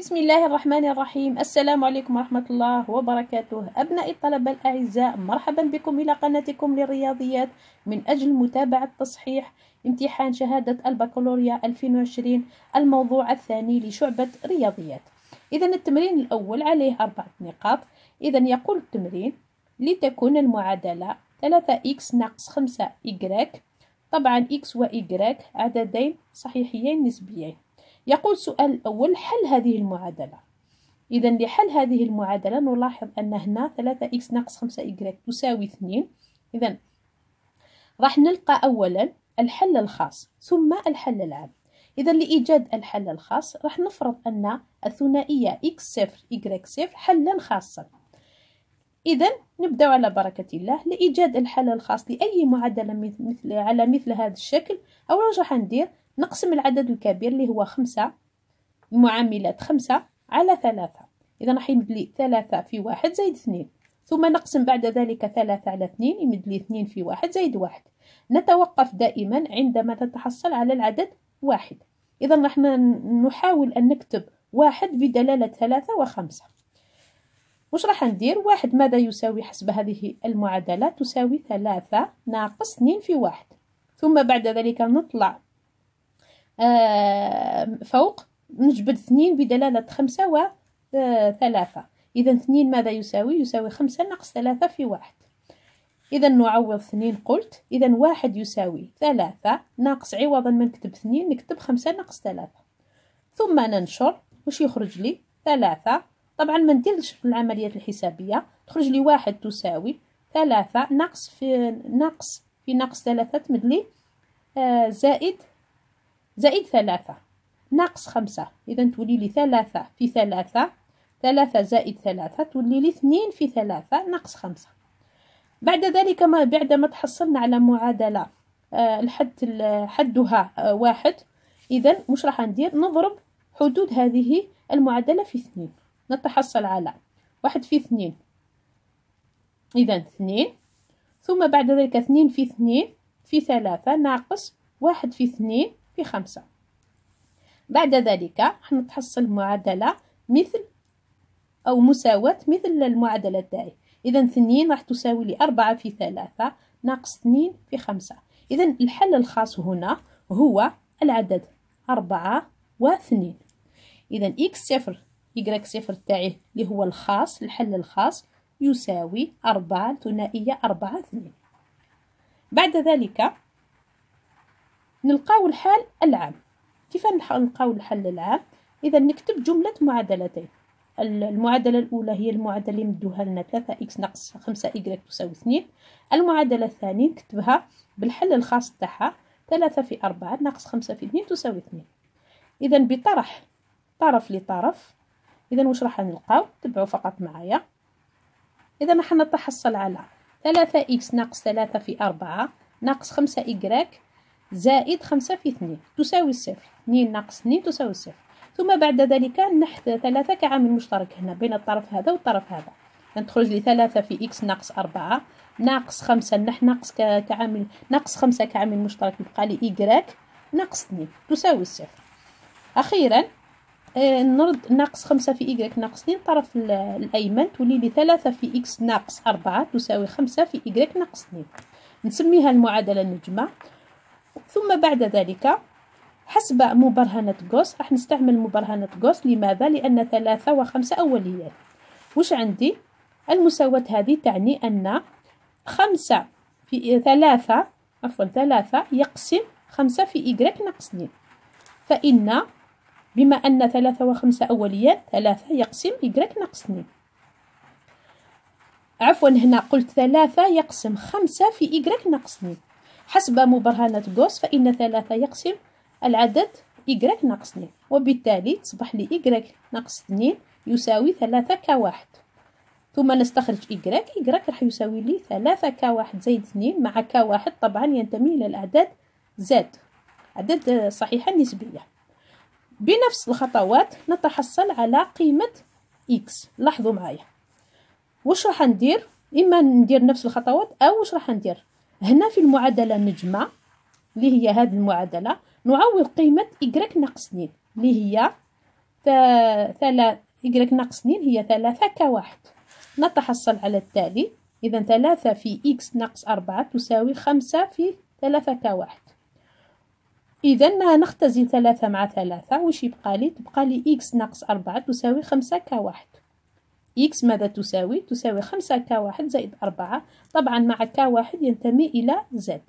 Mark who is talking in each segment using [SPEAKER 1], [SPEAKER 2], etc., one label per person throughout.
[SPEAKER 1] بسم الله الرحمن الرحيم السلام عليكم ورحمة الله وبركاته أبنائي الطلبة الأعزاء مرحبا بكم إلى قناتكم للرياضيات من أجل متابعة تصحيح امتحان شهادة البكالوريا 2020 الموضوع الثاني لشعبة رياضيات إذا التمرين الأول عليه أربعة نقاط إذا يقول التمرين لتكون المعادلة 3x ناقص 5y طبعا x و y عددين صحيحيين نسبيين يقول السؤال الأول حل هذه المعادلة إذا لحل هذه المعادلة نلاحظ أن هنا 3 إكس ناقص 5 إكغيك تساوي 2 إذا راح نلقى أولا الحل الخاص ثم الحل العام إذا لإيجاد الحل الخاص راح نفرض أن الثنائية إكس صفر إكغيك صفر حلا خاصا إذا نبدأ على بركة الله لإيجاد الحل الخاص لأي معادلة مثل على مثل هذا الشكل أولا راح ندير نقسم العدد الكبير اللي هو خمسة المعاملات خمسة على ثلاثة إذا راح يمد لي ثلاثة في واحد زائد اثنين ثم نقسم بعد ذلك ثلاثة على اثنين يمد لي اثنين في واحد زائد واحد نتوقف دائما عندما تتحصل على العدد واحد إذا راح نحاول أن نكتب واحد بدلالة ثلاثة وخمسة وش راح ندير واحد ماذا يساوي حسب هذه المعادلة تساوي ثلاثة ناقص اثنين في واحد ثم بعد ذلك نطلع فوق نجبد اثنين بدلالة خمسة و آه، إذا اثنين ماذا يساوي؟ يساوي خمسة ناقص ثلاثة في واحد إذا نعوض اثنين قلت إذا واحد يساوي ثلاثة ناقص عوضا ما نكتب اثنين نكتب خمسة ناقص ثلاثة ثم ننشر وش يخرج لي؟ ثلاثة طبعا ما نديرش في العمليات الحسابية تخرج لي واحد تساوي ثلاثة ناقص في ناقص في ناقص ثلاثة تمدلي آه زائد زائد ثلاثة ناقص خمسة إذا تولي لي ثلاثة في ثلاثة ثلاثة زائد ثلاثة تولي لي اثنين في ثلاثة ناقص خمسة بعد ذلك ما بعد ما تحصلنا على معادلة آه، الحد حدها آه، واحد إذا مش راح ندير نضرب حدود هذه المعادلة في اثنين نتحصل على واحد في اثنين إذا اثنين ثم بعد ذلك اثنين في اثنين في ثلاثة ناقص واحد في اثنين في خمسة بعد ذلك حنتحصل معادلة مثل أو مساواة مثل المعادلة تاعي إذا اثنين راح تساوي لي أربعة في ثلاثة ناقص اثنين في خمسة إذا الحل الخاص هنا هو العدد أربعة واثنين إذا إكس صفر إيكغيك صفر تاعي اللي هو الخاص الحل الخاص يساوي أربعة ثنائية أربعة اثنين بعد ذلك نلقاو الحال العام كيف نلقاو الحل العام اذا نكتب جمله معادلتين المعادله الاولى هي المعادله اللي مدوها لنا 3 اكس ناقص 5 y تساوي 2 المعادله الثانيه نكتبها بالحل الخاص تاعها 3 في 4 ناقص 5 في 2 تساوي 2 اذا بطرح طرف لطرف اذا واش راح نلقاو تبعوا فقط معايا اذا راح نتحصل على 3 اكس ناقص 3 في 4 ناقص 5 y زائد خمسة في اثنين تساوي الصفر اثنين ناقص اثنين تساوي الصفر ثم بعد ذلك نحت ثلاثة كعامل مشترك هنا بين الطرف هذا والطرف هذا يعني لي ثلاثة في إكس ناقص أربعة ناقص خمسة نح ناقص كعامل ناقص خمسة كعامل مشترك يبقى لي إيكراك ناقص اثنين تساوي الصفر أخيرا آه، نرد ناقص خمسة في إيكغيك ناقص اثنين طرف الأيمن تولي لي ثلاثة في إكس ناقص أربعة تساوي خمسة في إيكغيك ناقص اثنين نسميها المعادلة النجمة ثم بعد ذلك حسب مبرهنة قوس راح نستعمل مبرهنة قوس لماذا؟ لأن ثلاثة وخمسة أوليات وش عندي؟ المساواة هذه تعني أن خمسة في ثلاثة عفوا ثلاثة يقسم خمسة في إجريك ناقص اثنين فإن بما أن ثلاثة وخمسة أوليات ثلاثة يقسم إجريك ناقص اثنين عفوا هنا قلت ثلاثة يقسم خمسة في إجريك ناقص اثنين حسب مبرهنة غوس فإن ثلاثة يقسم العدد إيكغيك ناقص اثنين وبالتالي تصبح لي إيكغيك ناقص اثنين يساوي ثلاثة كواحد ثم نستخرج إيكغيك إيكغيك راح يساوي لي ثلاثة كواحد زائد اثنين مع كواحد طبعا ينتمي إلى الأعداد زاد عدد صحيحة نسبية بنفس الخطوات نتحصل على قيمة إكس لاحظوا معايا واش راح ندير إما ندير نفس الخطوات أو واش راح ندير هنا في المعادله نجمع اللي هي هذه المعادله نعوض قيمه y ناقص 2 اللي هي ثلاث y ناقص 2 هي 3 كواحد نتحصل على التالي إذا ثلاثة في إكس ناقص أربعة تساوي خمسة في ثلاثة كواحد إذا نختزل ثلاثة مع ثلاثة وش يبقى لي؟ تبقى لي إكس ناقص أربعة تساوي خمسة كواحد إكس ماذا تساوي؟ تساوي خمسة ك واحد زائد أربعة طبعا مع ك واحد ينتمي إلى زد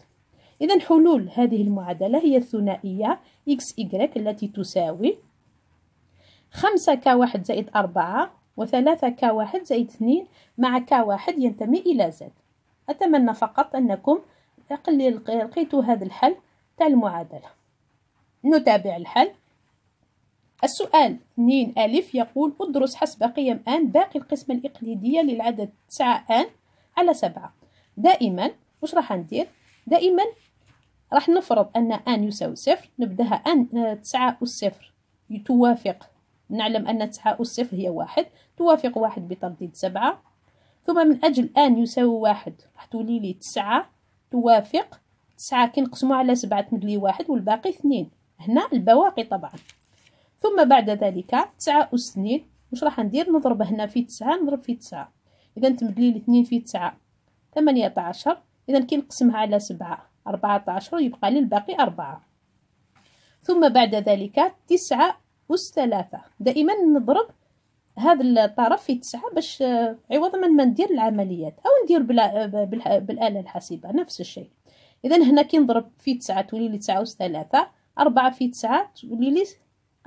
[SPEAKER 1] إذا حلول هذه المعادلة هي الثنائية إكس إيكغيك التي تساوي خمسة ك واحد زائد أربعة وثلاثة ك واحد زائد اثنين مع ك واحد ينتمي إلى زد أتمنى فقط أنكم لقيتوا هذا الحل تاع المعادلة نتابع الحل السؤال 2 ألف يقول أدرس حسب قيم آن باقي القسمة الإقليدية للعدد 9 آن على 7 دائما واش راح ندير دائما راح نفرض أن آن يساوي صفر نبداها آن 9 آه، والصفر توافق نعلم أن 9 والصفر هي واحد توافق واحد بترديد 7 ثم من أجل آن يساوي واحد راح تولي لي 9 توافق 9 كنقسمو على 7 تمد لي واحد والباقي اثنين هنا البواقي طبعا ثم بعد ذلك تسعة أس اثنين واش راح ندير نضرب هنا في تسعة نضرب في تسعة إذا تمدلي الاثنين في تسعة ثمانية عشر إذا كي نقسمها على سبعة أربعة عشر يبقى لي الباقي أربعة ثم بعد ذلك تسعة أس ثلاثة دائما نضرب هذا الطرف في تسعة باش آه، عوض من ما ندير العمليات أو ندير آه، بالآلة الحاسبة نفس الشيء إذا هنا كي نضرب في تسعة تولي لي تسعة أس ثلاثة أربعة في تسعة تولي لي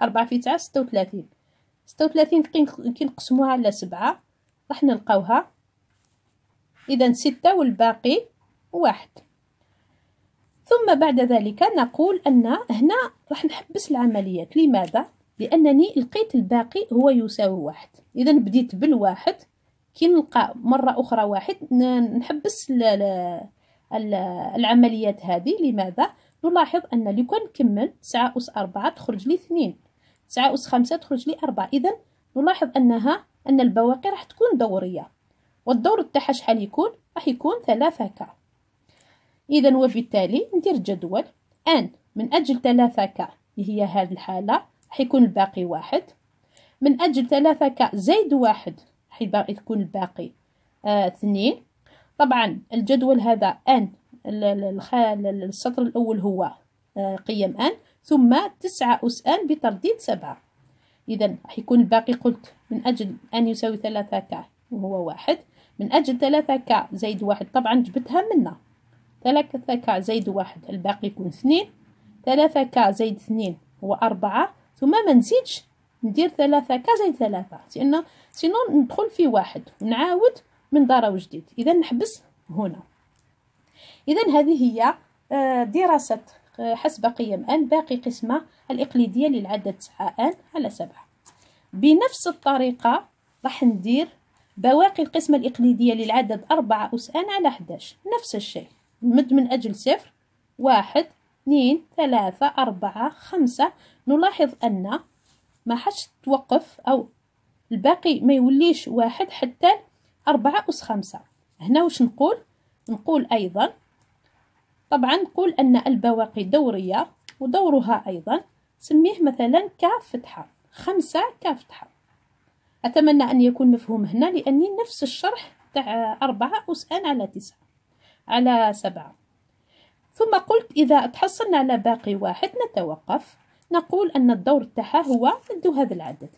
[SPEAKER 1] أربعة في تسعة ستة وثلاثين ستة وثلاثين كي نقسموها على سبعة راح نلقاوها إذا ستة والباقي واحد ثم بعد ذلك نقول أن هنا راح نحبس العملية لماذا؟ لأنني لقيت الباقي هو يساوي واحد إذا بديت بالواحد كي نلقى مرة أخرى واحد نحبس العمليات هذه لماذا؟ نلاحظ أن لو كان نكمل تسعة أس أربعة تخرج لي اثنين تسعة أس خمسة تخرج لي أربعة إذا نلاحظ أنها أن البواقي راح تكون دورية والدور تاعها شحال يكون راح يكون ثلاثة ك إذا وبالتالي ندير جدول أن من أجل ثلاثة ك اللي هي هذه الحالة راح يكون الباقي واحد من أجل ثلاثة ك زائد واحد راح يكون الباقي آه، اثنين آه طبعا الجدول هذا أن السطر الأول هو آه، قيم أن ثم تسعة أس أن بترديد سبعة إذا راح يكون الباقي قلت من أجل أن يساوي ثلاثة ك وهو واحد من أجل ثلاثة ك زائد واحد طبعا جبتها منا ثلاثة ك زائد واحد الباقي يكون اثنين ثلاثة ك زائد اثنين هو أربعة ثم ما نزيدش ندير ثلاثة ك زائد ثلاثة لأن سينون ندخل في واحد ونعاود من ضرب جديد إذا نحبس هنا إذا هذه هي آه، دراسة آه، حسب قيم أن باقي قسمة الإقليدية للعدد 9 أن على 7 بنفس الطريقة راح ندير بواقي القسمة الإقليدية للعدد 4 أس أن على 11 نفس الشيء نمد من أجل صفر واحد اثنين ثلاثة أربعة خمسة نلاحظ أن ما حش توقف أو الباقي ما يوليش واحد حتى أربعة أس خمسة هنا وش نقول نقول أيضا طبعا نقول أن البواقي دورية ودورها أيضا سميه مثلا كفتحة خمسة كفتحة أتمنى أن يكون مفهوم هنا لأني نفس الشرح تاع أربعة أسأل على تسعة على سبعة ثم قلت إذا تحصلنا على باقي واحد نتوقف نقول أن الدور تاعها هو ندو هذا العدد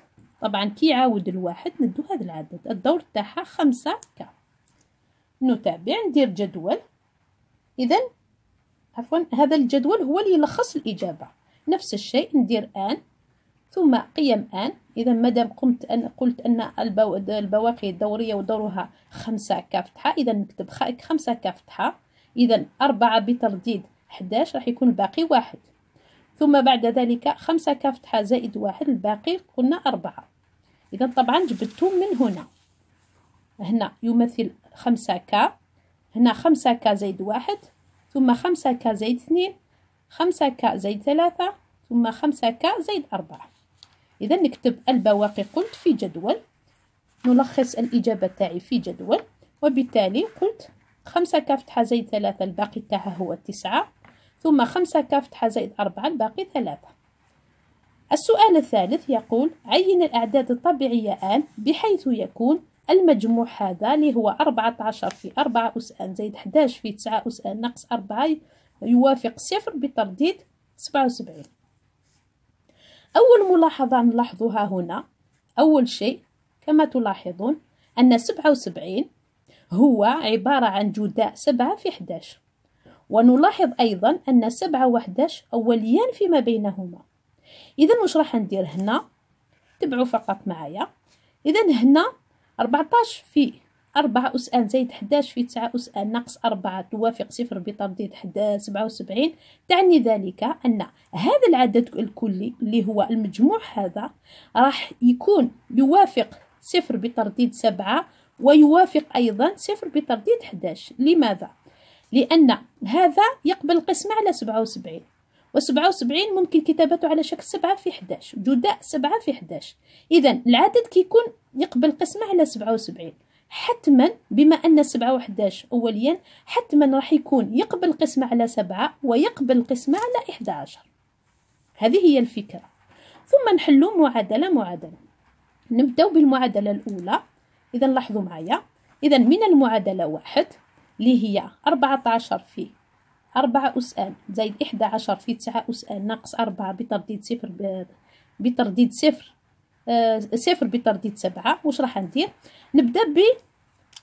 [SPEAKER 1] طبعا كي يعاود الواحد ندو هذا العدد الدور تاعها خمسة كاف نتابع ندير جدول إذا عفوا هذا الجدول هو اللي يلخص الإجابة نفس الشيء ندير آن ثم قيم آن إذا مادام قمت أن قلت أن البواقي الدورية ودورها خمسة كافتحة إذا نكتب خمسة كافتحة إذا أربعة بترديد 11 راح يكون الباقي واحد ثم بعد ذلك خمسة كافتحة زائد واحد الباقي قلنا أربعة إذا طبعا جبدتو من هنا هنا يمثل خمسة كا هنا خمسة كا زائد واحد ثم خمسة كا زائد اثنين خمسة كا زائد ثلاثة ثم خمسة كا زائد أربعة إذا نكتب البواقي قلت في جدول نلخص الإجابة تاعي في جدول وبالتالي قلت خمسة كا فتحة زائد ثلاثة الباقي تاعها هو تسعة ثم خمسة كا فتحة زائد أربعة الباقي ثلاثة السؤال الثالث يقول عين الأعداد الطبيعية آن بحيث يكون المجموع هذا اللي هو 14 في 4 أس أن زائد 11 في 9 أس أن ناقص 4 يوافق صفر بترديد 77 أول ملاحظة نلاحظها هنا أول شيء كما تلاحظون أن 77 هو عبارة عن جداء 7 في 11 ونلاحظ أيضا أن 7 و 11 أوليان فيما بينهما إذا واش راح ندير هنا تبعوا فقط معايا إذا هنا 14 في 4 أس أن زائد 11 في 9 أس أن ناقص 4 توافق 0 بترديد 77 تعني ذلك أن هذا العدد الكلي اللي هو المجموع هذا راح يكون يوافق 0 بترديد 7 ويوافق أيضا 0 بترديد 11 لماذا؟ لأن هذا يقبل القسمة على 77 و77 ممكن كتابته على شكل 7 في 11 جداء 7 في 11 إذا العدد كيكون يقبل قسمة على 77 حتما بما أن 7 و11 أوليا حتما راح يكون يقبل قسمة على 7 ويقبل قسمة على 11 هذه هي الفكرة ثم نحلو معادلة معادلة نبدأ بالمعادلة الأولى إذا لاحظوا معايا إذا من المعادلة واحد اللي هي 14 في أربعة أن زائد إحدى عشر في تسعة أن ناقص أربعة بترديد صفر بترديد صفر آه صفر بترديد سبعة واش راح ندير نبدأ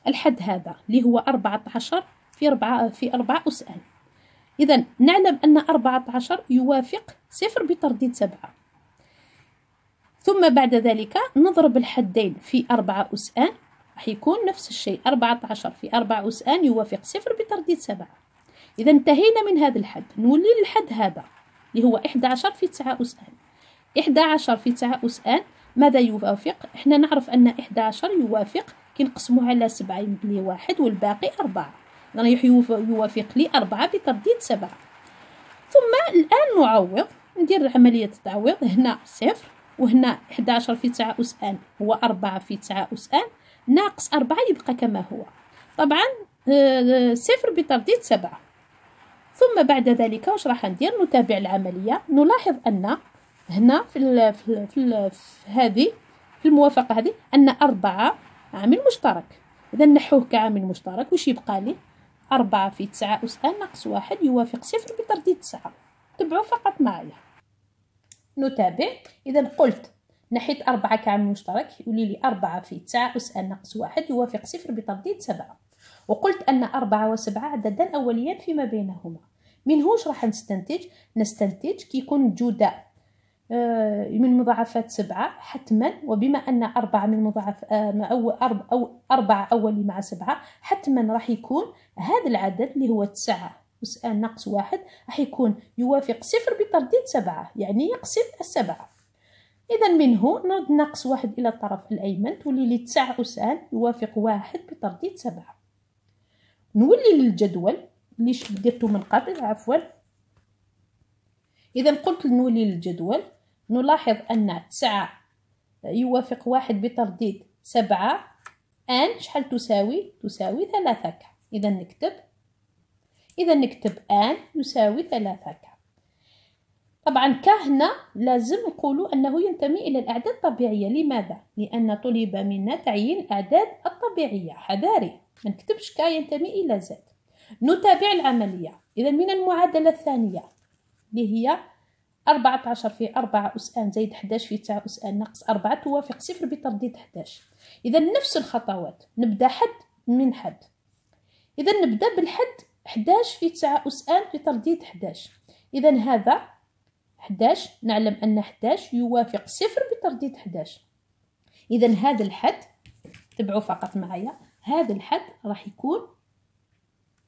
[SPEAKER 1] بالحد هذا اللي هو أربعة عشر في أربعة في أربعة أن إذا نعلم أن أربعة عشر يوافق صفر بترديد سبعة ثم بعد ذلك نضرب الحدين في أربعة أن راح يكون نفس الشيء أربعة عشر في أربعة أن يوافق صفر بترديد سبعة إذا انتهينا من هذا الحد نولي للحد هذا اللي هو 11 في 9 أس أن 11 في 9 أس أن ماذا يوافق؟ احنا نعرف أن 11 يوافق كنقسمو على سبعة يمد واحد والباقي أربعة رايح يوافق لي أربعة بترديد سبعة ثم الآن نعوض ندير عملية التعويض هنا صفر وهنا 11 في 9 أس أن هو 4 في 9 أس أن ناقص 4 يبقى كما هو طبعا آه، آه، صفر بترديد سبعة ثم بعد ذلك واش راح ندير نتابع العمليه نلاحظ ان هنا في الـ في, الـ في, ال في هذه في الموافقه هذه ان أربعة عامل مشترك اذا نحوه كعامل مشترك واش يبقى لي أربعة في تسعة أس أن ناقص واحد يوافق صفر بترديد تسعة تبعوا فقط معايا نتابع إذا قلت ناحية أربعة كعامل مشترك يولي لي أربعة في تسعة أس أن ناقص واحد يوافق صفر بترديد سبعة وقلت أن أربعة وسبعة عددان أوليان فيما بينهما منهوش راح نستنتج نستنتج كي يكون الجودة آه، من مضاعفات سبعة حتما وبما أن أربعة من مضاعف آه، أو أرب أو أربعة أولي مع سبعة حتما راح يكون هذا العدد اللي هو تسعة آه، ناقص واحد راح يكون يوافق صفر بترديد سبعة يعني يقسم السبعة إذا منه نرد ناقص واحد إلى الطرف الأيمن تولي لي تسعة أسان يوافق واحد بترديد سبعة نولي للجدول اللي درتو من قبل عفوا اذا قلت نولي للجدول نلاحظ ان تسعة يوافق واحد بترديد سبعة ان شحال تساوي تساوي ثلاثة ك اذا نكتب اذا نكتب ان يساوي ثلاثة ك طبعا ك هنا لازم نقولوا انه ينتمي الى الاعداد الطبيعيه لماذا لان طلب منا تعيين الاعداد الطبيعيه حذاري ما نكتبش كا ينتمي إلى زد نتابع العملية إذا من المعادلة الثانية اللي هي 14 في 4 أس أن زائد 11 في 9 أس أن ناقص 4 توافق صفر بترديد 11 إذا نفس الخطوات نبدأ حد من حد إذا نبدأ بالحد 11 في 9 أس أن بترديد 11 إذا هذا 11 نعلم أن 11 يوافق صفر بترديد 11 إذا هذا الحد تبعوا فقط معايا هذا الحد راح يكون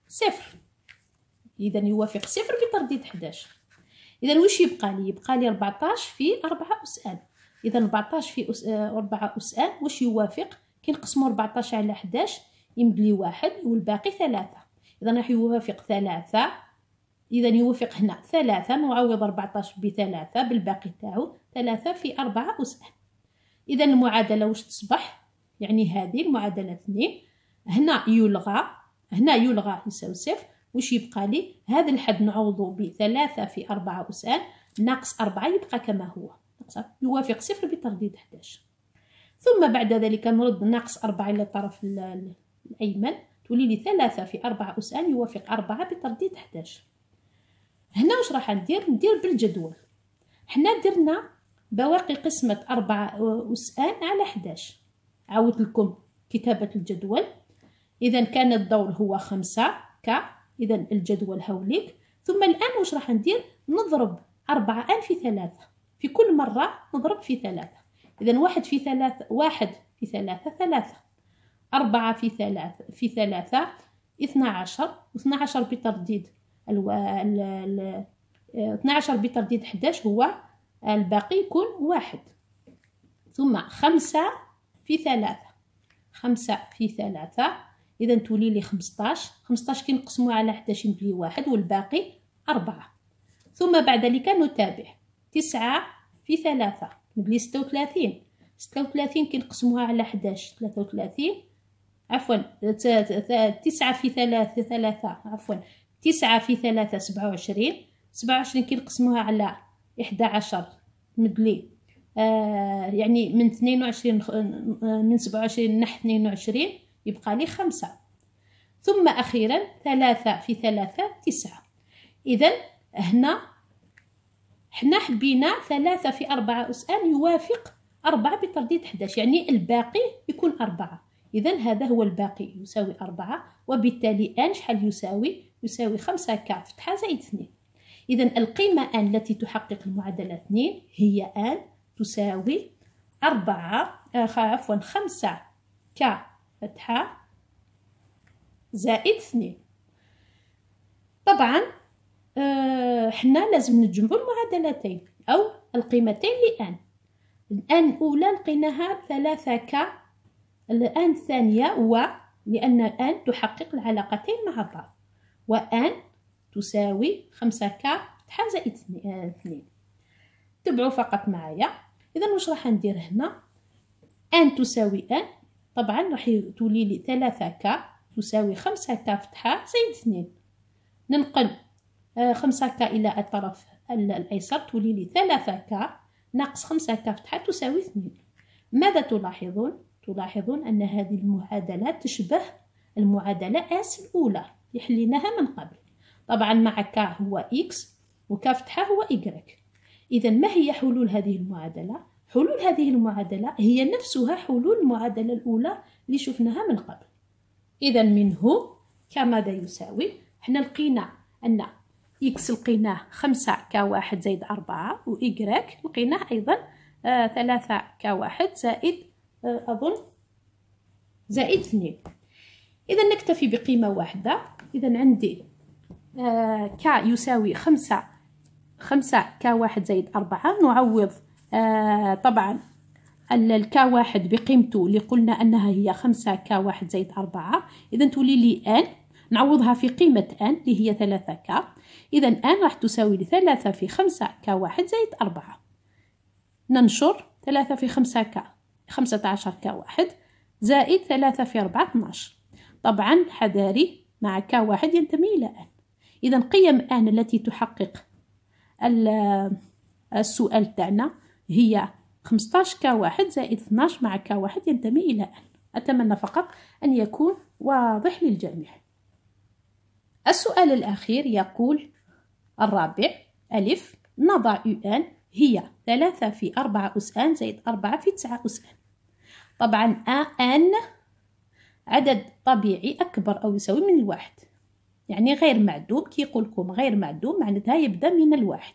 [SPEAKER 1] صفر اذا يوافق صفر في ترديد 11 اذا واش يبقى لي يبقى لي 14 في 4 اسئله اذا 14 في أس... 4 آه، اسئله واش يوافق كي نقسموا 14 على 11 يمد لي واحد والباقي ثلاثة اذا راح يوافق ثلاثة اذا يوافق هنا ثلاثة نعوض 14 بثلاثة بالباقي تاعو ثلاثة في 4 اسئله اذا المعادله واش تصبح يعني هذه المعادله اثنين هنا يلغى هنا يلغى يساوي صفر واش يبقى لي هذا الحد نعوضو بثلاثة في أربعة أسان ناقص أربعة يبقى كما هو يوافق صفر بترديد 11 ثم بعد ذلك نرد ناقص أربعة إلى الطرف الأيمن تولي لي ثلاثة في أربعة أسان يوافق أربعة بترديد 11 هنا واش راح ندير ندير بالجدول حنا درنا بواقي قسمة أربعة أسان على 11 عودت لكم كتابة الجدول إذا كان الدور هو خمسة ك إذا الجدول هوليك ثم الآن واش راح ندير نضرب أربعة أن في ثلاثة في كل مرة نضرب في ثلاثة إذا واحد في ثلاثة واحد في ثلاثة ثلاثة أربعة في ثلاثة في ثلاثة اثنا عشر اثنا عشر بترديد الو... ال... ال... 12 بترديد 11 هو الباقي يكون واحد ثم خمسة في ثلاثة خمسة في ثلاثة إذا تولي لي خمسطاش خمسطاش كنقسمو على حداشين بلي واحد والباقي أربعة ثم بعد ذلك نتابع تسعة في ثلاثة نبلي ستة وثلاثين ستة وثلاثين كنقسموها على حداش ثلاثة وثلاثين عفوا تسعة في ثلاثة ثلاثة عفوا تسعة في ثلاثة سبعة وعشرين سبعة وعشرين كنقسموها على إحدى عشر نبلي آه، يعني من 22 آه، من 27 نحت 22 يبقى لي خمسة ثم أخيرا ثلاثة في ثلاثة تسعة إذا هنا حنا حبينا ثلاثة في أربعة ان يوافق أربعة بترديد 11 يعني الباقي يكون أربعة إذا هذا هو الباقي يساوي أربعة وبالتالي أن شحال يساوي؟ يساوي خمسة ك فتحة زائد اثنين إذا القيمة أن التي تحقق المعادلة اثنين هي أن تساوي أربعة آه، عفوا خمسة ك فتحة زائد اثنين طبعا آه حنا لازم نجمعو المعادلتين أو القيمتين لأن الآن الأولى لقيناها ثلاثة ك الآن الثانية و لأن الآن تحقق العلاقتين مع بعض وآن تساوي خمسة ك زائد آه، اثنين تبعوا فقط معايا اذا واش راح ندير هنا ان تساوي ان طبعا راح تولي لي 3 ك تساوي 5 ك فتحه زائد 2 ننقل 5 آه، ك الى الطرف الايسر تولي لي 3 ك ناقص 5 ك فتحه تساوي 2 ماذا تلاحظون تلاحظون ان هذه المعادله تشبه المعادله اس الاولى اللي حليناها من قبل طبعا مع ك هو اكس وك فتحه هو y إذا ما هي حلول هذه المعادلة؟ حلول هذه المعادلة هي نفسها حلول المعادلة الأولى اللي شفناها من قبل إذا منه كماذا يساوي؟ حنا لقينا أن إكس لقيناه خمسة كواحد زائد أربعة وإيكغيك لقيناه أيضا آه ثلاثة كواحد زائد آه، أظن زائد اثنين إذا نكتفي بقيمة واحدة إذا عندي آه، ك يساوي خمسة خمسة كا واحد زائد أربعة نعوض آه طبعا الكا واحد بقيمته اللي قلنا أنها هي خمسة كا واحد زائد أربعة إذا تولي لي ان نعوضها في قيمة ان اللي هي ثلاثة كا إذا ان راح تساوي لي ثلاثة في خمسة كا واحد زائد أربعة ننشر ثلاثة في خمسة كا خمسة عشر كا واحد زائد ثلاثة في أربعة اتناش طبعا حذاري مع كا واحد ينتمي إلى ان إذا قيم ان التي تحقق آه، السؤال تاعنا هي 15 واحد زائد 12 مع واحد ينتمي إلى أن أتمنى فقط أن يكون واضح للجميع السؤال الأخير يقول الرابع ألف نضع ان هي ثلاثة في أربعة أس أن زائد أربعة في تسعة أس أن طبعا أن عدد طبيعي أكبر أو يساوي من الواحد يعني غير معدوم كي يقول لكم غير معدوم معناتها يبدا من الواحد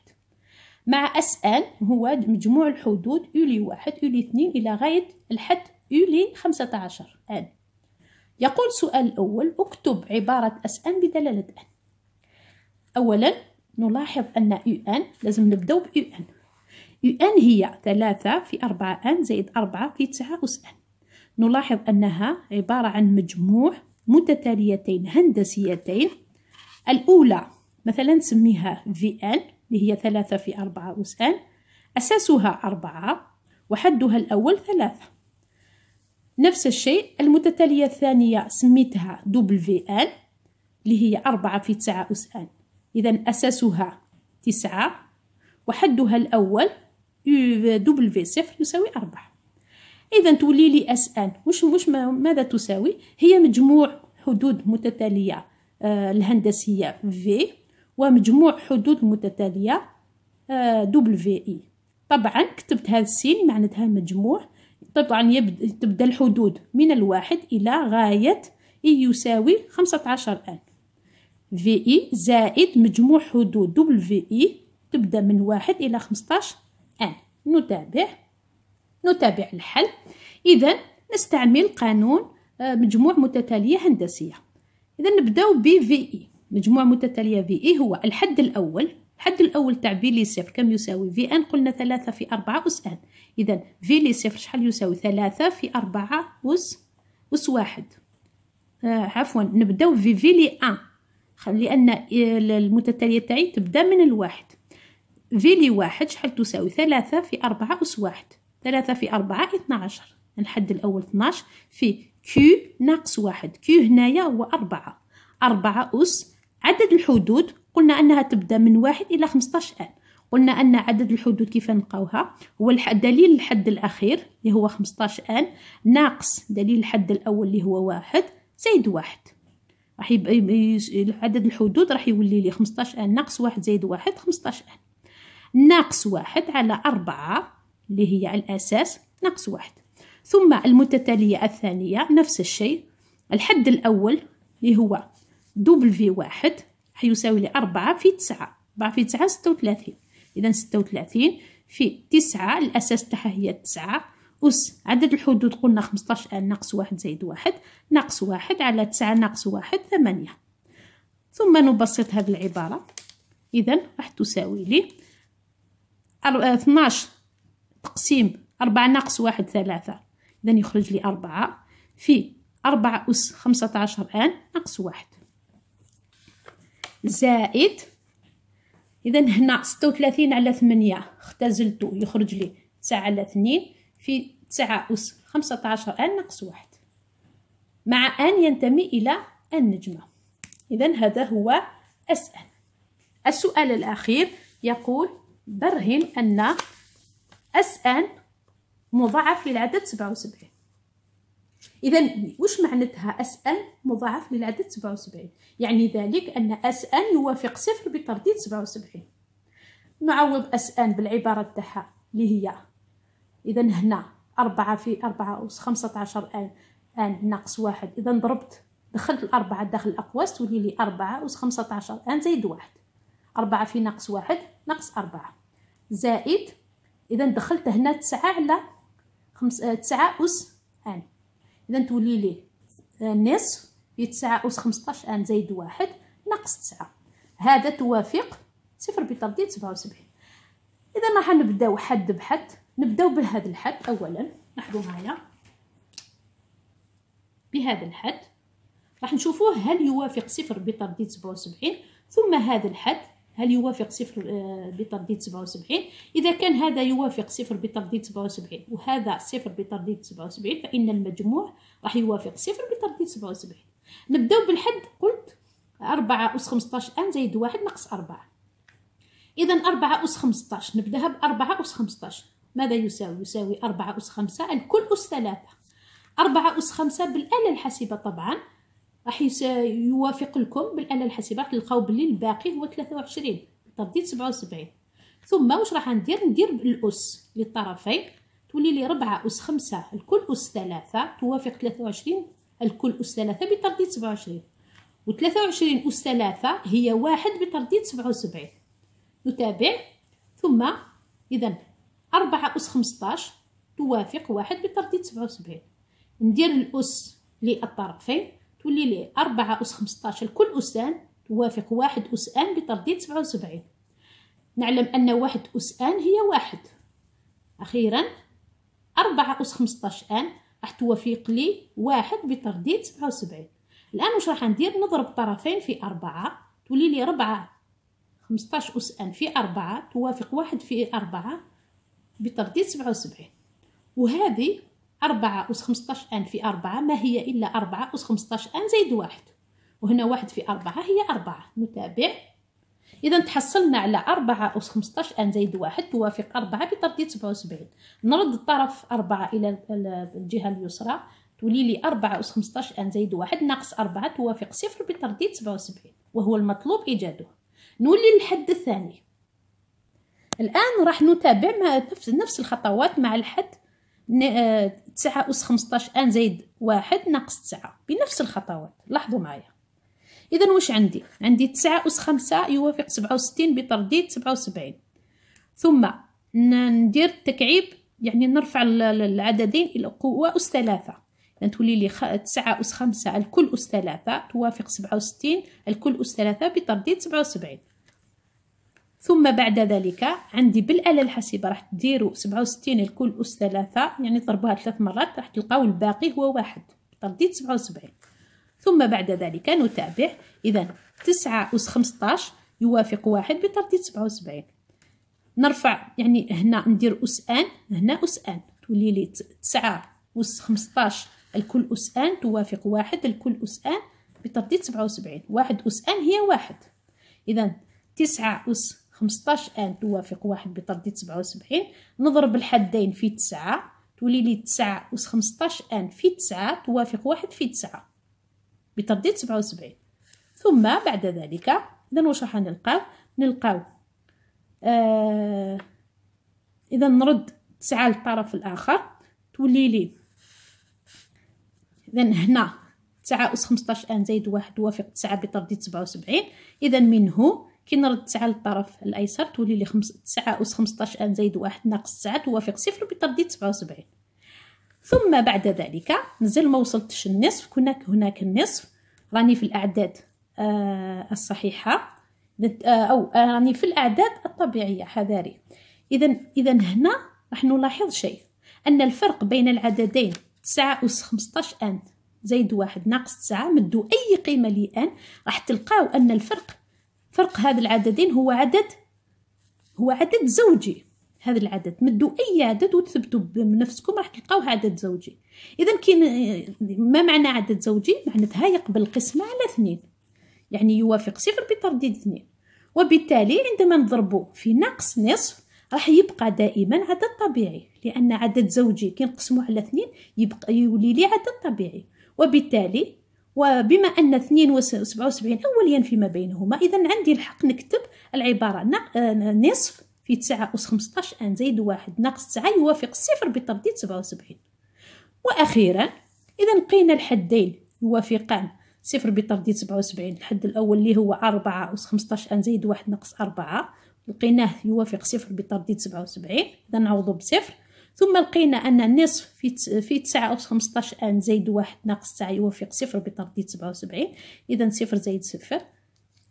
[SPEAKER 1] مع اس ان هو مجموع الحدود اولي واحد اولي اثنين الى غايه الحد اولي خمسة عشر ان يقول السؤال الاول اكتب عباره اس ان بدلاله ان اولا نلاحظ ان يو ان لازم نبداو بيو ان يو ان هي ثلاثة في أربعة ان زائد أربعة في تسعة أس ان نلاحظ أنها عبارة عن مجموع متتاليتين هندسيتين الأولى مثلا نسميها VN اللي هي ثلاثة في أربعة أس N أساسها أربعة وحدها الأول ثلاثة نفس الشيء المتتالية الثانية سميتها WN اللي هي أربعة في تسعة أس N إذا أساسها تسعة وحدها الأول W صفر يساوي أربعة إذا تولي لي أس N وش وش ماذا تساوي؟ هي مجموع حدود متتالية آه، الهندسية في ومجموع حدود متتالية آه، W إي e. طبعا كتبت هذا السين معناتها مجموع طبعا تبدأ الحدود من الواحد إلى غاية إي e يساوي خمسة عشر ألف في إي e زائد مجموع حدود دبليو إي تبدأ من واحد إلى خمسطاش ألف نتابع نتابع الحل إذا نستعمل قانون آه، مجموع متتالية هندسية إذا نبداو ب في إي e. مجموع متتالية في إي e هو الحد الأول الحد الأول تاع في لي صفر كم يساوي في أن قلنا ثلاثة في أربعة أس أن إذا في لي صفر شحال يساوي ثلاثة في أربعة أس أس واحد آه عفوا نبداو في في لي أن لأن آه، المتتالية تاعي تبدا من الواحد في لي واحد شحال تساوي ثلاثة في أربعة أس واحد ثلاثة في أربعة اثنا عشر الحد الأول اثناش في Q ناقص واحد Q هنايا هو أربعة أربعة أس عدد الحدود قلنا أنها تبدأ من واحد إلى خمستاش أن قلنا أن عدد الحدود كيف نلقاوها هو دليل الحد الأخير اللي هو خمستاش أن ناقص دليل الحد الأول اللي هو واحد زائد واحد راح عدد الحدود راح يولي لي خمستاش أن ناقص واحد زائد واحد خمستاش أن ناقص واحد على أربعة اللي هي على الأساس ناقص واحد ثم المتتالية الثانية نفس الشيء الحد الأول اللي هو دوبل في واحد حيساوي لي أربعة في تسعة أربعة في تسعة ستة وثلاثين إذا ستة وثلاثين في تسعة الأساس تاعها هي تسعة أس عدد الحدود قلنا خمسطاش آن ناقص واحد زائد واحد ناقص واحد على تسعة ناقص واحد ثمانية ثم نبسط هذه العبارة إذا راح تساوي لي آه، اثناش تقسيم أربعة ناقص واحد ثلاثة إذا يخرج لي أربعة في أربعة أس خمسة عشر آن ناقص واحد زائد إذا هنا ستة وثلاثين على ثمانية اختزلتو يخرج لي تسعة على اثنين في تسعة أس خمسة عشر آن ناقص واحد مع آن ينتمي إلى النجمة إذا هذا هو أسأل السؤال الأخير يقول برهن أن أس أن مضاعف للعدد سبعة وسبعين إذا وش معنتها أس أن مضاعف للعدد سبعة وسبعين يعني ذلك أن أس أن يوافق صفر بترديد سبعة وسبعين نعوض أس أن بالعبارة تاعها اللي هي إذا هنا أربعة في أربعة أوس خمسة عشر أن أن ناقص واحد إذا ضربت دخلت الأربعة داخل الأقواس تولي لي أربعة أوس خمسة عشر أن زائد واحد أربعة في ناقص واحد ناقص أربعة زائد إذا دخلت هنا تسعة على خمس آه، تسعة أس آن إذا تولي ليه آه، النصف في تسعة أس خمسطاش آن زايد واحد ناقص تسعة هذا توافق صفر بترديد سبعة وسبعين إذا راح نبداو حد بحد نبداو بهذا الحد أولا لاحظو معايا بهذا الحد راح نشوفوه هل يوافق صفر بترديد سبعة وسبعين ثم هذا الحد هل يوافق صفر آه، بترديد 77 إذا كان هذا يوافق صفر بترديد 77 وهذا صفر بترديد 77 فإن المجموع راح يوافق صفر بترديد 77 نبداو بالحد قلت 4 أس 15 أن زائد 1 ناقص 4 إذا 4 أس 15 نبداها ب 4 أس 15 ماذا يساوي؟ يساوي 4 أس 5 الكل أس 3 4 أس 5 بالآلة الحاسبة طبعا راح يوافق لكم بالآلة الحاسبة تلقاو بلي الباقي هو 23 ترديد 77 ثم واش راح ندير ندير الأس للطرفين تولي لي ربعة أس خمسة الكل أس ثلاثة توافق 23 الكل أس ثلاثة بترديد 27 و 23 أس ثلاثة هي واحد بترديد 77 نتابع ثم إذا 4 أس 15 توافق واحد بترديد 77 ندير الأس للطرفين تولي ليه أربعة أس خمسطاش لكل أسان توافق واحد أس آن بترديد سبعة وسبعين نعلم أن واحد أس آن هي واحد أخيرا أربعة أس خمسطاش آن راح توافق لي واحد بترديد سبعة وسبعين الآن واش راح ندير نضرب طرفين في أربعة تولي لي ربعة خمسطاش أس آن في أربعة توافق واحد في أربعة بترديد سبعة وسبعين وهذه أربعة أس خمسطاش أن في أربعة ما هي إلا أربعة أس خمسطاش أن زائد واحد وهنا واحد في أربعة هي أربعة نتابع إذا تحصلنا على أربعة أس خمسطاش أن زائد واحد توافق أربعة بترديد سبعة وسبعين نرد الطرف أربعة إلى الجهة اليسرى تولي لي أربعة أس خمسطاش أن زائد واحد ناقص أربعة توافق صفر بترديد سبعة وسبعين وهو المطلوب إيجاده نولي للحد الثاني الآن راح نتابع نفس الخطوات مع الحد آه، تسعة أس خمسطاش أن زائد واحد ناقص تسعة بنفس الخطوات لاحظوا معايا إذا واش عندي عندي تسعة أس خمسة يوافق سبعة وستين بترديد سبعة وسبعين ثم ندير التكعيب يعني نرفع العددين إلى قوة أس ثلاثة يعني تولي لي خ... تسعة أس خمسة الكل أس ثلاثة توافق سبعة وستين الكل أس ثلاثة بترديد سبعة وسبعين ثم بعد ذلك عندي بالآلة الحاسبة راح تديروا سبعة وستين الكل أس ثلاثة يعني ضربوها ثلاث مرات راح تلقاو الباقي هو واحد ترديد سبعة وسبعين ثم بعد ذلك نتابع إذا تسعة أس خمسطاش يوافق واحد بترديد سبعة وسبعين نرفع يعني هنا ندير أس آن هنا أس آن تولي لي تسعة أس خمسطاش الكل أس آن توافق واحد الكل أس آن بترديد سبعة وسبعين واحد أس آن هي واحد إذا تسعة أس خمسطاش ان توافق واحد بترديد سبعة وسبعين نضرب الحدين في تسعة تولي لي تسعة أوس خمسطاش ان في تسعة توافق واحد في تسعة بترديد سبعة وسبعين ثم بعد ذلك إذا واش راح نلقاو نلقاو آه إذا نرد تسعة للطرف الآخر تولي لي إذا هنا تسعة أوس خمسطاش ان زائد واحد توافق تسعة بترديد سبعة وسبعين إذا منه كي نرد تسعة للطرف الايسر تولي لي خمس تسعة أس خمسطاش أن زائد واحد ناقص تسعة توافق صفر بترديد سبعة وسبعين ثم بعد ذلك نزل ما وصلتش النصف كنا هناك النصف راني في الأعداد آه الصحيحة آه، أو آه، راني في الأعداد الطبيعية حذاري إذا إذا هنا راح نلاحظ شيء أن الفرق بين العددين تسعة أس خمسطاش أن زايد واحد ناقص تسعة مدو أي قيمة لأن راح تلقاو أن الفرق فرق هذا العددين هو عدد هو عدد زوجي هذا العدد مدوا اي عدد وتثبتوا بنفسكم راح تلقاوه عدد زوجي اذا كاين ما معنى عدد زوجي معناتها يقبل القسمه على اثنين يعني يوافق صفر بترديد اثنين وبالتالي عندما نضربه في ناقص نصف راح يبقى دائما عدد طبيعي لان عدد زوجي كي نقسمه على اثنين يبقى يولي لي عدد طبيعي وبالتالي وبما أن 277 أوليا فيما بينهما إذا عندي الحق نكتب العبارة آه، نصف في 9 أس 15 أن زائد واحد ناقص 9 يوافق الصفر بترديد 77 وأخيرا إذا لقينا الحدين يوافقان صفر بترديد 77 الحد الأول اللي هو 4 أس 15 أن زائد واحد ناقص 4 لقيناه يوافق صفر بترديد 77 إذا نعوضه بصفر ثم لقينا أن النصف في في 9 أس 15 أن زائد 1 ناقص 9 يوافق 0 بترديد 77 إذا 0 زائد 0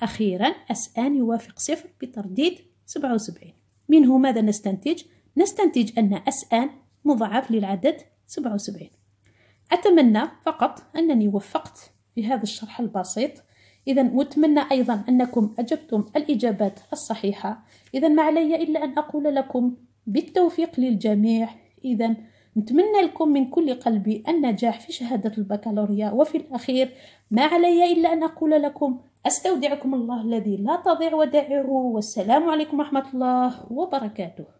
[SPEAKER 1] أخيرا أس أن يوافق 0 بترديد 77 منه ماذا نستنتج؟ نستنتج أن أس أن مضاعف للعدد 77 أتمنى فقط أنني وفقت في هذا الشرح البسيط إذا وأتمنى أيضا أنكم أجبتم الإجابات الصحيحة إذا ما علي إلا أن أقول لكم بالتوفيق للجميع إذا نتمنى لكم من كل قلبي النجاح في شهادة البكالوريا وفي الأخير ما علي إلا أن أقول لكم أستودعكم الله الذي لا تضيع ودائعه والسلام عليكم ورحمة الله وبركاته